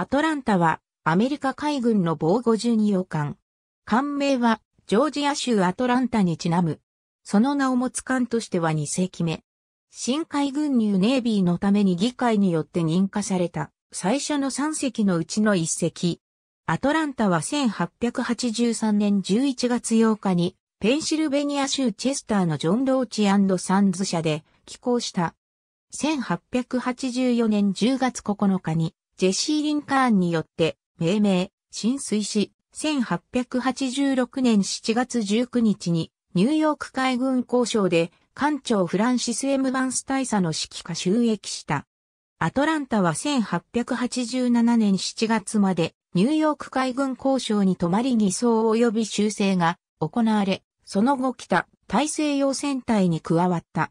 アトランタはアメリカ海軍の防護12洋艦。艦名はジョージア州アトランタにちなむ。その名を持つ艦としては2世紀目。新海軍ニューネイビーのために議会によって認可された最初の3隻のうちの1隻。アトランタは1883年11月8日にペンシルベニア州チェスターのジョン・ローチサンズ社で寄港した。1884年10月9日にジェシー・リンカーンによって命名、浸水し、1886年7月19日にニューヨーク海軍交渉で艦長フランシス・エム・バンス大佐の指揮下収益した。アトランタは1887年7月までニューヨーク海軍交渉に泊まり偽装及び修正が行われ、その後北大西洋戦隊に加わった。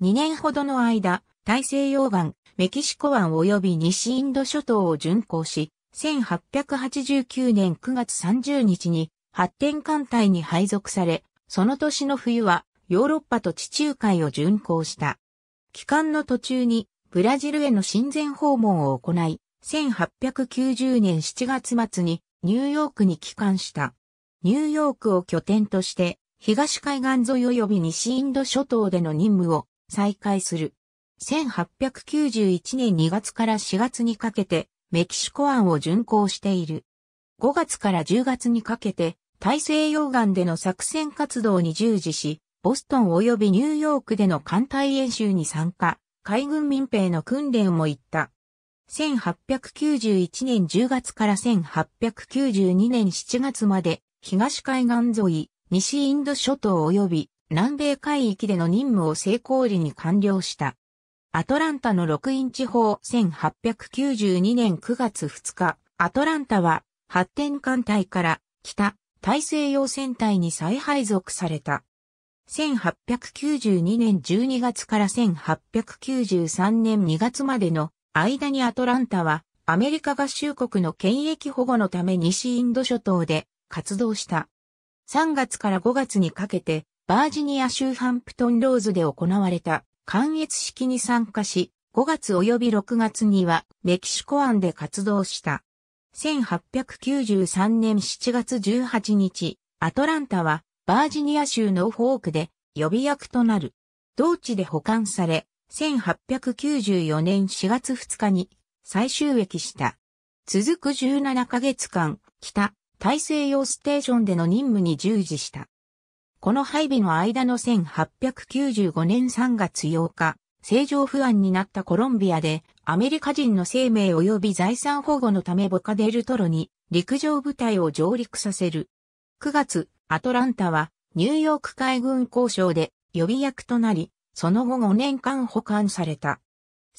2年ほどの間、大西洋岸メキシコ湾及び西インド諸島を巡航し、1889年9月30日に発展艦隊に配属され、その年の冬はヨーロッパと地中海を巡航した。期間の途中にブラジルへの親善訪問を行い、1890年7月末にニューヨークに帰還した。ニューヨークを拠点として東海岸沿い及び西インド諸島での任務を再開する。1891年2月から4月にかけて、メキシコ湾を巡航している。5月から10月にかけて、大西洋岸での作戦活動に従事し、ボストン及びニューヨークでの艦隊演習に参加、海軍民兵の訓練も行った。1891年10月から1892年7月まで、東海岸沿い、西インド諸島及び南米海域での任務を成功裏に完了した。アトランタの6インチ砲1892年9月2日、アトランタは発展艦隊から北大西洋戦隊に再配属された。1892年12月から1893年2月までの間にアトランタはアメリカ合衆国の権益保護のため西インド諸島で活動した。3月から5月にかけてバージニア州ハンプトンローズで行われた関越式に参加し、5月及び6月にはメキシコ湾で活動した。1893年7月18日、アトランタはバージニア州のフォークで予備役となる。同地で保管され、1894年4月2日に再収益した。続く17ヶ月間、北大西洋ステーションでの任務に従事した。この配備の間の1895年3月8日、正常不安になったコロンビアで、アメリカ人の生命及び財産保護のためボカデルトロに陸上部隊を上陸させる。9月、アトランタはニューヨーク海軍交渉で予備役となり、その後5年間保管された。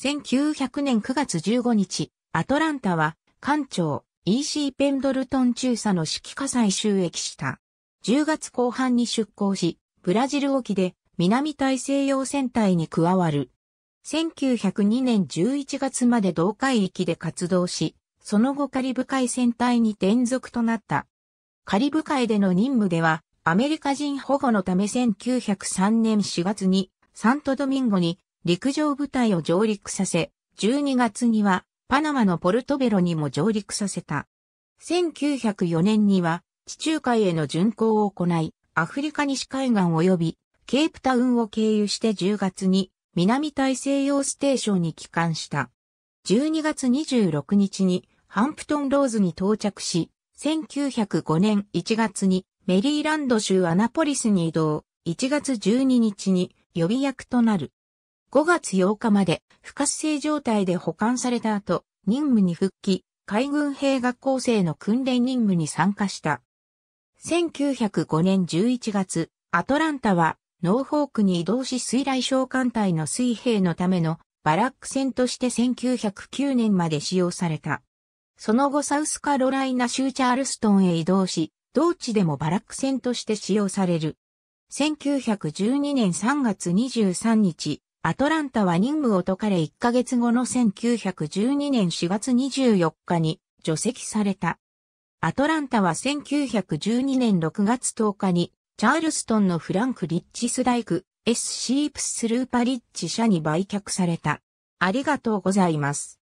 1900年9月15日、アトランタは艦長 E.C. ペンドルトン中佐の指揮火災収益した。10月後半に出港し、ブラジル沖で南大西洋戦隊に加わる。1902年11月まで同海域で活動し、その後カリブ海戦隊に転属となった。カリブ海での任務では、アメリカ人保護のため1903年4月にサントドミンゴに陸上部隊を上陸させ、12月にはパナマのポルトベロにも上陸させた。1904年には地中海への巡航を行い、アフリカ西海岸及びケープタウンを経由して10月に南大西洋ステーションに帰還した。12月26日にハンプトンローズに到着し、1905年1月にメリーランド州アナポリスに移動、1月12日に予備役となる。5月8日まで不活性状態で保管された後、任務に復帰、海軍兵学校生の訓練任務に参加した。1905年11月、アトランタはノーフォークに移動し水雷召喚隊の水兵のためのバラック船として1909年まで使用された。その後サウスカロライナ州チャールストンへ移動し、同地でもバラック船として使用される。1912年3月23日、アトランタは任務を解かれ1ヶ月後の1912年4月24日に除籍された。アトランタは1912年6月10日に、チャールストンのフランク・リッチスダイク、S シープスルーパリッチ社に売却された。ありがとうございます。